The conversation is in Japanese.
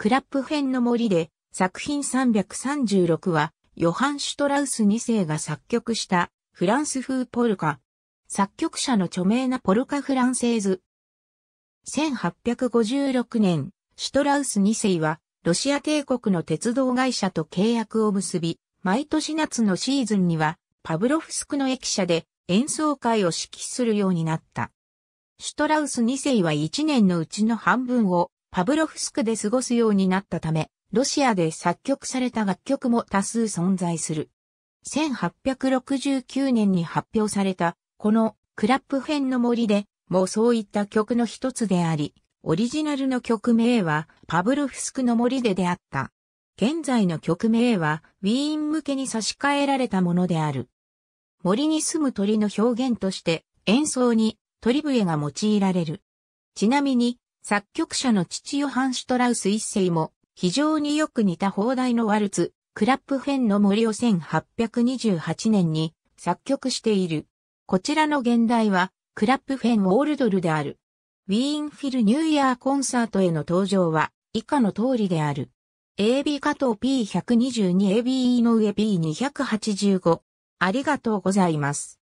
クラップ編の森で作品336はヨハン・シュトラウス2世が作曲したフランス風ポルカ。作曲者の著名なポルカ・フランセーズ。1856年、シュトラウス2世はロシア帝国の鉄道会社と契約を結び、毎年夏のシーズンにはパブロフスクの駅舎で演奏会を指揮するようになった。シュトラウス2世は1年のうちの半分をパブロフスクで過ごすようになったため、ロシアで作曲された楽曲も多数存在する。1869年に発表された、このクラップ編の森でもそういった曲の一つであり、オリジナルの曲名はパブロフスクの森でであった。現在の曲名はウィーン向けに差し替えられたものである。森に住む鳥の表現として演奏に鳥笛が用いられる。ちなみに作曲者の父ヨハン・シュトラウス一世も、非常によく似た放題のワルツ、クラップフェンの森を1828年に作曲している。こちらの現代は、クラップフェン・オールドルである。ウィーンフィルニューイヤーコンサートへの登場は、以下の通りである。AB 加藤 P122ABE の上 B285。ありがとうございます。